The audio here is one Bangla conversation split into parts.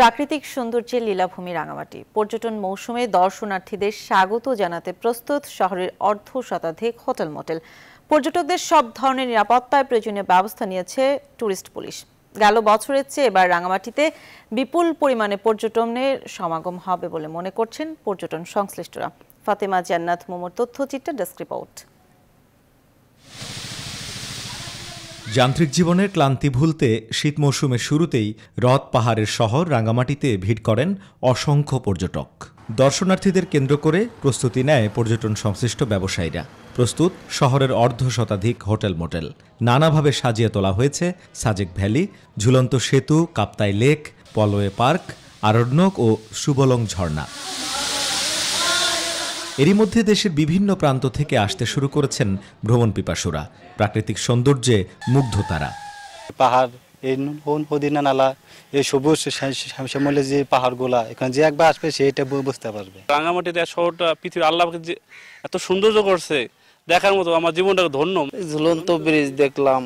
প্রাকৃতিক সৌন্দর্যে লীলাভূমি রাঙামাটি পর্যটন মৌসুমে দর্শনার্থীদের স্বাগত জানাতে প্রস্তুত শহরের অর্ধ শতাধিক হোটেল মোটেল পর্যটকদের সব ধরনের নিরাপত্তায় প্রয়োজনীয় ব্যবস্থা নিয়েছে ট্যুরিস্ট পুলিশ গেল বছরের চেয়ে এবার রাঙামাটিতে বিপুল পরিমাণে পর্যটনের সমাগম হবে বলে মনে করছেন পর্যটন সংশ্লিষ্টরা ফাতেমা জান্নাত মোমোর তথ্যচিত্র ডেস্ক রিপোর্ট যান্ত্রিক জীবনের ক্লান্তি ভুলতে শীত মৌসুমের শুরুতেই রথ পাহাড়ের শহর রাঙ্গামাটিতে ভিড় করেন অসংখ্য পর্যটক দর্শনার্থীদের কেন্দ্র করে প্রস্তুতি নেয় পর্যটন সংশ্লিষ্ট ব্যবসায়ীরা প্রস্তুত শহরের অর্ধ শতাধিক হোটেল মোটেল নানাভাবে সাজিয়ে তোলা হয়েছে সাজেক ভ্যালি ঝুলন্ত সেতু কাপ্তাই লেক পলওয়ে পার্ক আরণ্যক ও সুবলং ঝর্ণা এরই মধ্যে দেশের বিভিন্ন প্রান্ত থেকে আসতে শুরু করেছেন ভ্রমণ পিপাসুরা প্রাকৃতিক সৌন্দর্যে মুগ্ধ তারা পাহাড় এই হদিনা নালা এই সবুজ শ্যামলের যে পাহাড়গুলা এখানে যে একবার আসবে সেটা বুঝতে পারবে রাঙামাটি শহরটা পৃথিবী আল্লাহকে যে এত সৌন্দর্য করছে দেখার মতো আমার জীবনটা ধন্য ঝুলন্ত ব্রিজ দেখলাম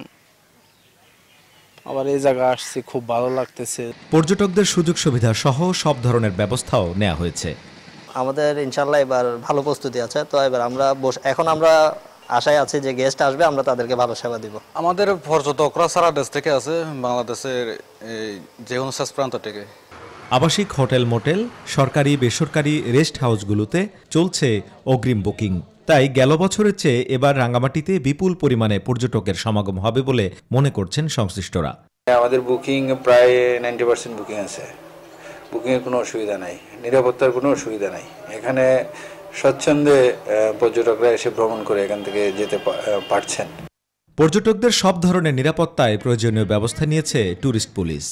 আবার এই জায়গা আসছি খুব ভালো লাগতেছে পর্যটকদের সুযোগ সুবিধা সহ সব ধরনের ব্যবস্থাও নেওয়া হয়েছে আমাদের ইনশাল্লাহ এবার ভালো প্রস্তুতি আছে তো এবার আমরা এখন আমরা আশায় আছে যে গেস্ট আসবে আমরা তাদেরকে ভালো সেবা দিব আমাদের পর্যটকরা সারা দেশ থেকে আছে বাংলাদেশের যে শেষ প্রান্ত থেকে আবাসিক হোটেল মোটেল সরকারি বেসরকারি রেস্ট হাউসগুলোতে চলছে অগ্রিম বুকিং তাই গেল বছরের চেয়ে এবার রাঙ্গামাটিতে বিপুল পরিমাণে পর্যটকের সমাগম হবে বলে মনে করছেন সংশ্লিষ্টরা আমাদের বুকিং প্রায় নাইনটি পার্সেন্ট বুকিং আছে বুকিংয়ের কোনো অসুবিধা নাই নিরাপত্তার কোনো অসুবিধা নাই এখানে স্বচ্ছন্দে পর্যটকরা এসে ভ্রমণ করে এখান থেকে যেতে পারছেন পর্যটকদের সব ধরনের নিরাপত্তায় প্রয়োজনীয় ব্যবস্থা নিয়েছে tourist police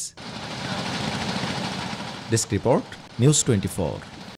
desk report news twenty